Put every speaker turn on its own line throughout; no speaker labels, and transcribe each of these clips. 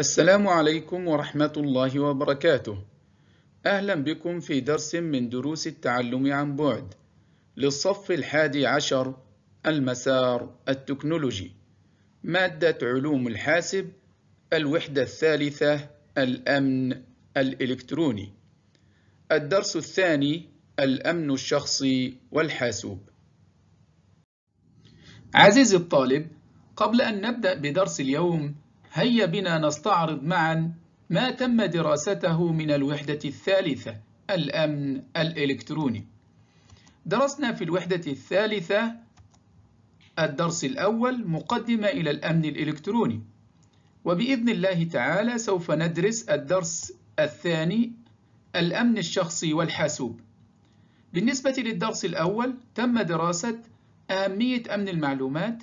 السلام عليكم ورحمة الله وبركاته أهلا بكم في درس من دروس التعلم عن بعد للصف الحادي عشر المسار التكنولوجي مادة علوم الحاسب الوحدة الثالثة الأمن الإلكتروني الدرس الثاني الأمن الشخصي والحاسوب عزيزي الطالب قبل أن نبدأ بدرس اليوم هيا بنا نستعرض معا ما تم دراسته من الوحدة الثالثة الأمن الإلكتروني درسنا في الوحدة الثالثة الدرس الأول مقدمة إلى الأمن الإلكتروني وبإذن الله تعالى سوف ندرس الدرس الثاني الأمن الشخصي والحاسوب بالنسبة للدرس الأول تم دراسة أهمية أمن المعلومات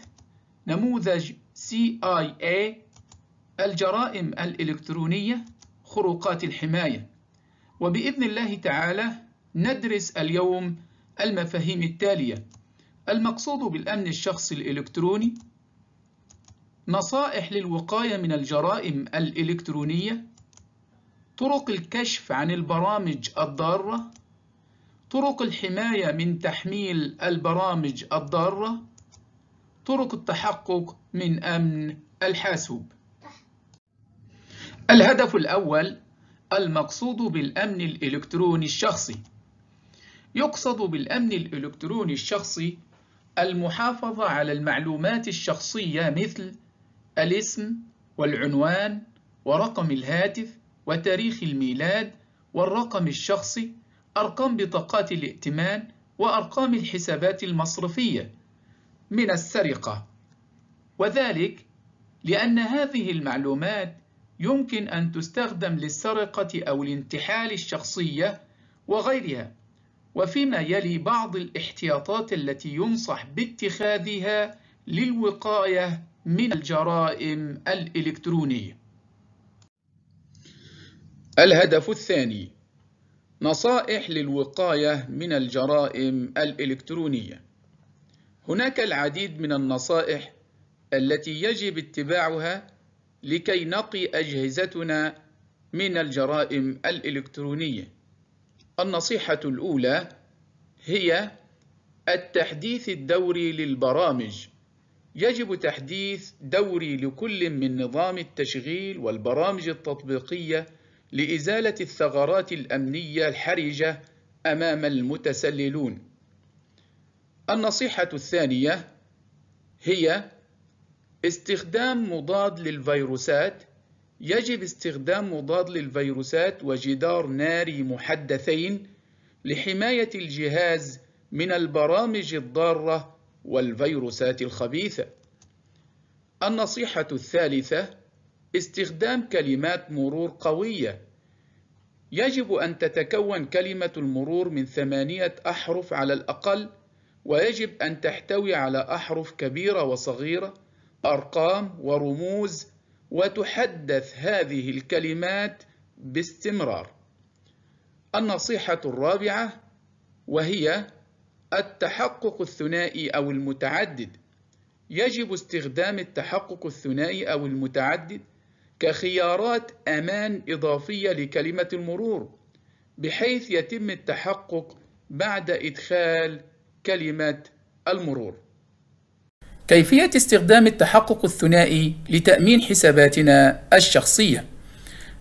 نموذج CIA الجرائم الإلكترونية خروقات الحماية وبإذن الله تعالى ندرس اليوم المفاهيم التالية المقصود بالأمن الشخصي الإلكتروني نصائح للوقاية من الجرائم الإلكترونية طرق الكشف عن البرامج الضارة طرق الحماية من تحميل البرامج الضارة طرق التحقق من أمن الحاسوب الهدف الأول المقصود بالأمن الإلكتروني الشخصي يقصد بالأمن الإلكتروني الشخصي المحافظة على المعلومات الشخصية مثل الاسم والعنوان ورقم الهاتف وتاريخ الميلاد والرقم الشخصي أرقام بطاقات الائتمان وأرقام الحسابات المصرفية من السرقة وذلك لأن هذه المعلومات يمكن أن تستخدم للسرقة أو الانتحال الشخصية وغيرها وفيما يلي بعض الاحتياطات التي ينصح باتخاذها للوقاية من الجرائم الإلكترونية الهدف الثاني نصائح للوقاية من الجرائم الإلكترونية هناك العديد من النصائح التي يجب اتباعها لكي نقي أجهزتنا من الجرائم الإلكترونية النصيحة الأولى هي التحديث الدوري للبرامج يجب تحديث دوري لكل من نظام التشغيل والبرامج التطبيقية لإزالة الثغرات الأمنية الحرجة أمام المتسللون النصيحة الثانية هي استخدام مضاد للفيروسات يجب استخدام مضاد للفيروسات وجدار ناري محدثين لحماية الجهاز من البرامج الضارة والفيروسات الخبيثة النصيحة الثالثة استخدام كلمات مرور قوية يجب أن تتكون كلمة المرور من ثمانية أحرف على الأقل ويجب أن تحتوي على أحرف كبيرة وصغيرة أرقام ورموز وتحدث هذه الكلمات باستمرار النصيحة الرابعة وهي التحقق الثنائي أو المتعدد يجب استخدام التحقق الثنائي أو المتعدد كخيارات أمان إضافية لكلمة المرور بحيث يتم التحقق بعد إدخال كلمة المرور كيفية استخدام التحقق الثنائي لتأمين حساباتنا الشخصية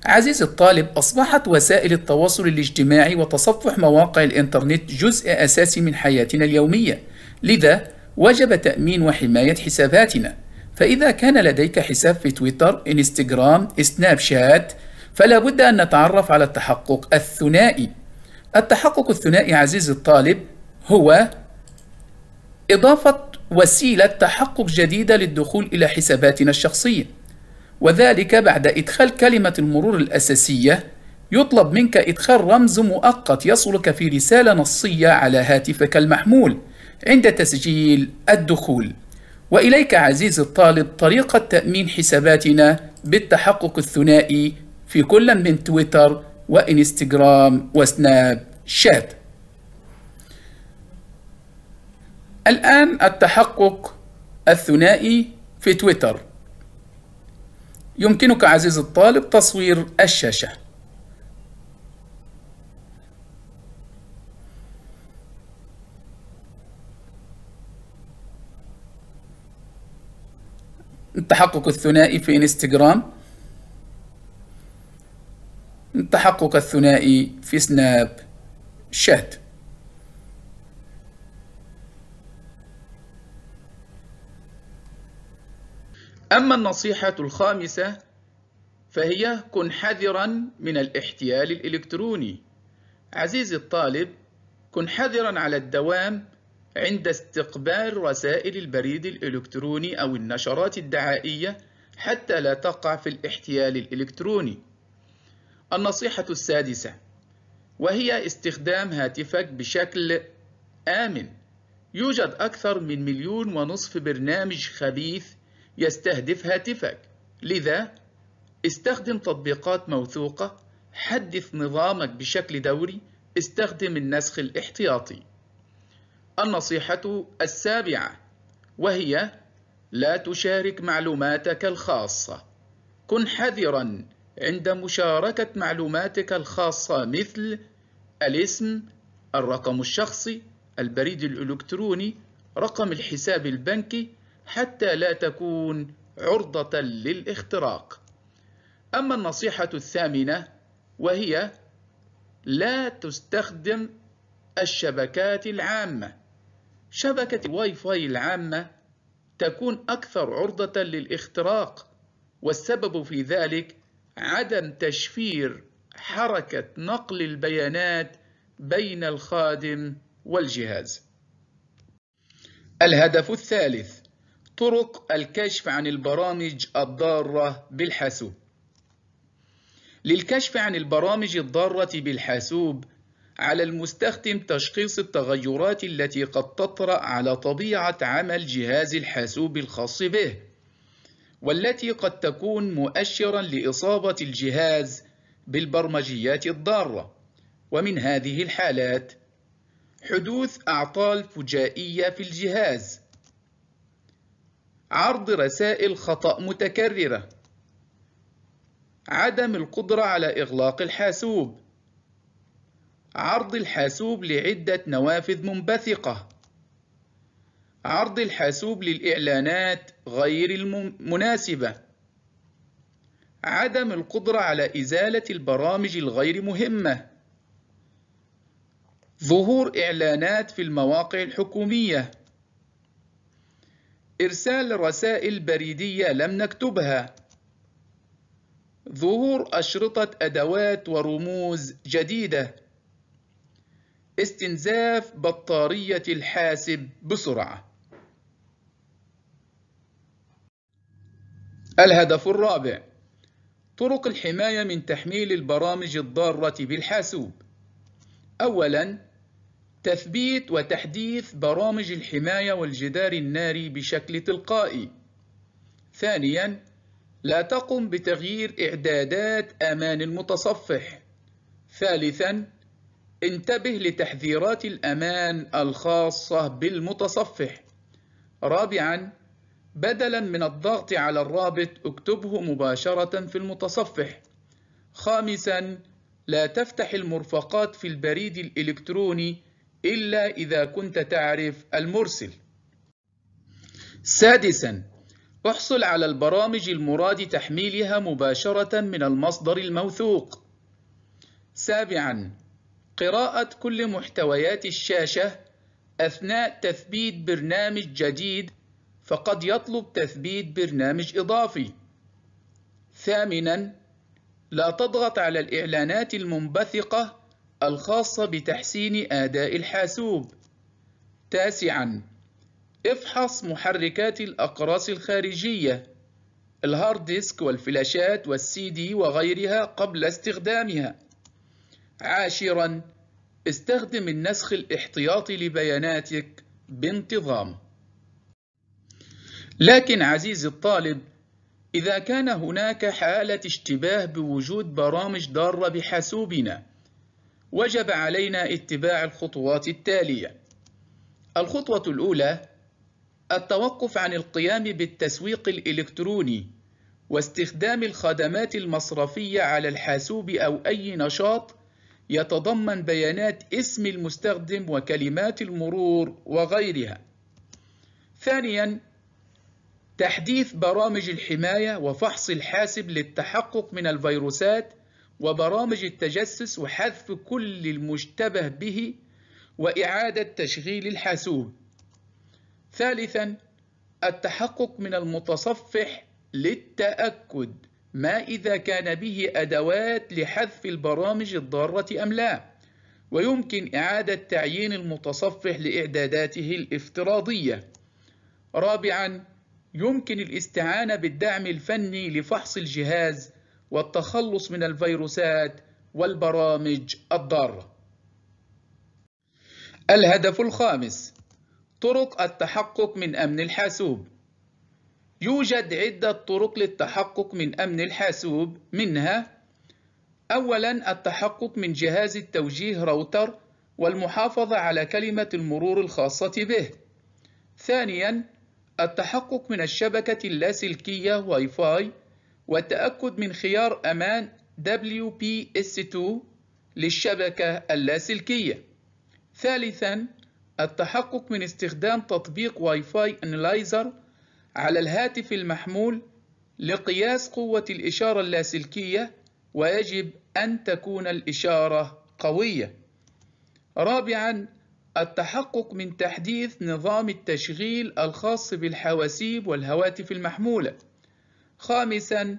عزيزي الطالب أصبحت وسائل التواصل الاجتماعي وتصفح مواقع الإنترنت جزء أساسي من حياتنا اليومية لذا وجب تأمين وحماية حساباتنا فإذا كان لديك حساب في تويتر، إنستغرام، سناب شات فلا بد أن نتعرف على التحقق الثنائي التحقق الثنائي عزيزي الطالب هو إضافة وسيلة تحقق جديدة للدخول إلى حساباتنا الشخصية وذلك بعد إدخال كلمة المرور الأساسية يطلب منك إدخال رمز مؤقت يصلك في رسالة نصية على هاتفك المحمول عند تسجيل الدخول وإليك عزيزي الطالب طريقة تأمين حساباتنا بالتحقق الثنائي في كل من تويتر وإنستغرام وسناب شات الآن التحقق الثنائي في تويتر يمكنك عزيزي الطالب تصوير الشاشة التحقق الثنائي في انستغرام التحقق الثنائي في سناب شات أما النصيحة الخامسة فهي كن حذرا من الاحتيال الإلكتروني عزيزي الطالب كن حذرا على الدوام عند استقبال رسائل البريد الإلكتروني أو النشرات الدعائية حتى لا تقع في الاحتيال الإلكتروني النصيحة السادسة وهي استخدام هاتفك بشكل آمن يوجد أكثر من مليون ونصف برنامج خبيث يستهدف هاتفك لذا استخدم تطبيقات موثوقة حدث نظامك بشكل دوري استخدم النسخ الاحتياطي النصيحة السابعة وهي لا تشارك معلوماتك الخاصة كن حذرا عند مشاركة معلوماتك الخاصة مثل الاسم الرقم الشخصي البريد الإلكتروني رقم الحساب البنكي حتى لا تكون عرضة للاختراق أما النصيحة الثامنة وهي لا تستخدم الشبكات العامة شبكة الواي فاي العامة تكون أكثر عرضة للاختراق والسبب في ذلك عدم تشفير حركة نقل البيانات بين الخادم والجهاز الهدف الثالث طرق الكشف عن البرامج الضارة بالحاسوب للكشف عن البرامج الضارة بالحاسوب على المستخدم تشخيص التغيرات التي قد تطرأ على طبيعة عمل جهاز الحاسوب الخاص به والتي قد تكون مؤشرا لإصابة الجهاز بالبرمجيات الضارة ومن هذه الحالات حدوث أعطال فجائية في الجهاز عرض رسائل خطأ متكررة عدم القدرة على إغلاق الحاسوب عرض الحاسوب لعدة نوافذ منبثقة عرض الحاسوب للإعلانات غير المناسبة عدم القدرة على إزالة البرامج الغير مهمة ظهور إعلانات في المواقع الحكومية إرسال رسائل بريدية لم نكتبها ظهور أشرطة أدوات ورموز جديدة استنزاف بطارية الحاسب بسرعة الهدف الرابع طرق الحماية من تحميل البرامج الضارة بالحاسوب أولاً تثبيت وتحديث برامج الحماية والجدار الناري بشكل تلقائي ثانيا لا تقم بتغيير إعدادات أمان المتصفح ثالثا انتبه لتحذيرات الأمان الخاصة بالمتصفح رابعا بدلا من الضغط على الرابط اكتبه مباشرة في المتصفح خامسا لا تفتح المرفقات في البريد الإلكتروني إلا إذا كنت تعرف المرسل سادسا احصل على البرامج المراد تحميلها مباشرة من المصدر الموثوق سابعا قراءة كل محتويات الشاشة أثناء تثبيت برنامج جديد فقد يطلب تثبيت برنامج إضافي ثامناً لا تضغط على الإعلانات المنبثقة الخاصة بتحسين أداء الحاسوب تاسعاً افحص محركات الأقراص الخارجية الهارد ديسك والفلاشات والسي دي وغيرها قبل استخدامها عاشرا استخدم النسخ الاحتياطي لبياناتك بانتظام لكن عزيزي الطالب إذا كان هناك حالة اشتباه بوجود برامج ضارة بحاسوبنا وجب علينا اتباع الخطوات التالية الخطوة الأولى التوقف عن القيام بالتسويق الإلكتروني واستخدام الخدمات المصرفية على الحاسوب أو أي نشاط يتضمن بيانات اسم المستخدم وكلمات المرور وغيرها ثانيا تحديث برامج الحماية وفحص الحاسب للتحقق من الفيروسات وبرامج التجسس وحذف كل المشتبه به وإعادة تشغيل الحاسوب ثالثا التحقق من المتصفح للتأكد ما إذا كان به أدوات لحذف البرامج الضارة أم لا ويمكن إعادة تعيين المتصفح لإعداداته الافتراضية رابعا يمكن الاستعانة بالدعم الفني لفحص الجهاز والتخلص من الفيروسات والبرامج الضارة. الهدف الخامس طرق التحقق من أمن الحاسوب يوجد عدة طرق للتحقق من أمن الحاسوب منها أولاً التحقق من جهاز التوجيه راوتر والمحافظة على كلمة المرور الخاصة به ثانياً التحقق من الشبكة اللاسلكية واي فاي والتأكد من خيار أمان WPS2 للشبكة اللاسلكية. ثالثاً، التحقق من استخدام تطبيق واي فاي أنلايزر على الهاتف المحمول لقياس قوة الإشارة اللاسلكية ويجب أن تكون الإشارة قوية. رابعاً، التحقق من تحديث نظام التشغيل الخاص بالحواسيب والهواتف المحموله خامسا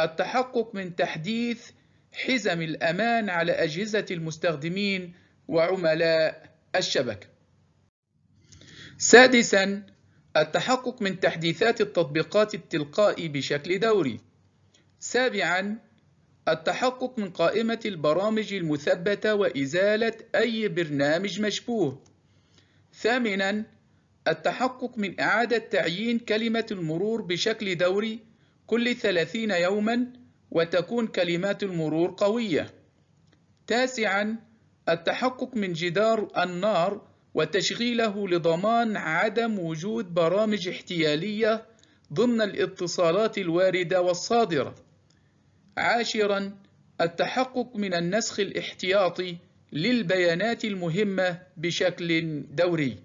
التحقق من تحديث حزم الأمان على أجهزة المستخدمين وعملاء الشبكة. سادسا التحقق من تحديثات التطبيقات التلقائي بشكل دوري. سابعا التحقق من قائمة البرامج المثبتة وإزالة أي برنامج مشبوه. ثامنا التحقق من إعادة تعيين كلمة المرور بشكل دوري كل ثلاثين يوما وتكون كلمات المرور قوية تاسعا التحقق من جدار النار وتشغيله لضمان عدم وجود برامج احتيالية ضمن الاتصالات الواردة والصادرة عاشرا التحقق من النسخ الاحتياطي للبيانات المهمة بشكل دوري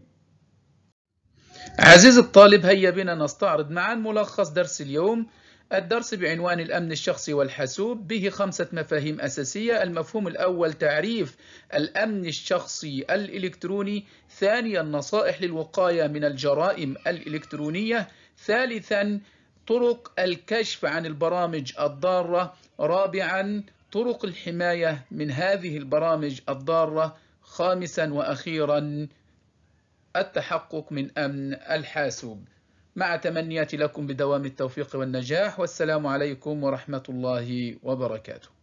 عزيزي الطالب هيا بنا نستعرض معا ملخص درس اليوم الدرس بعنوان الأمن الشخصي والحاسوب به خمسة مفاهيم أساسية المفهوم الأول تعريف الأمن الشخصي الإلكتروني ثانيا نصائح للوقاية من الجرائم الإلكترونية ثالثا طرق الكشف عن البرامج الضارة رابعا طرق الحماية من هذه البرامج الضارة خامسا وأخيرا التحقق من أمن الحاسوب مع تمنياتي لكم بدوام التوفيق والنجاح والسلام عليكم ورحمة الله وبركاته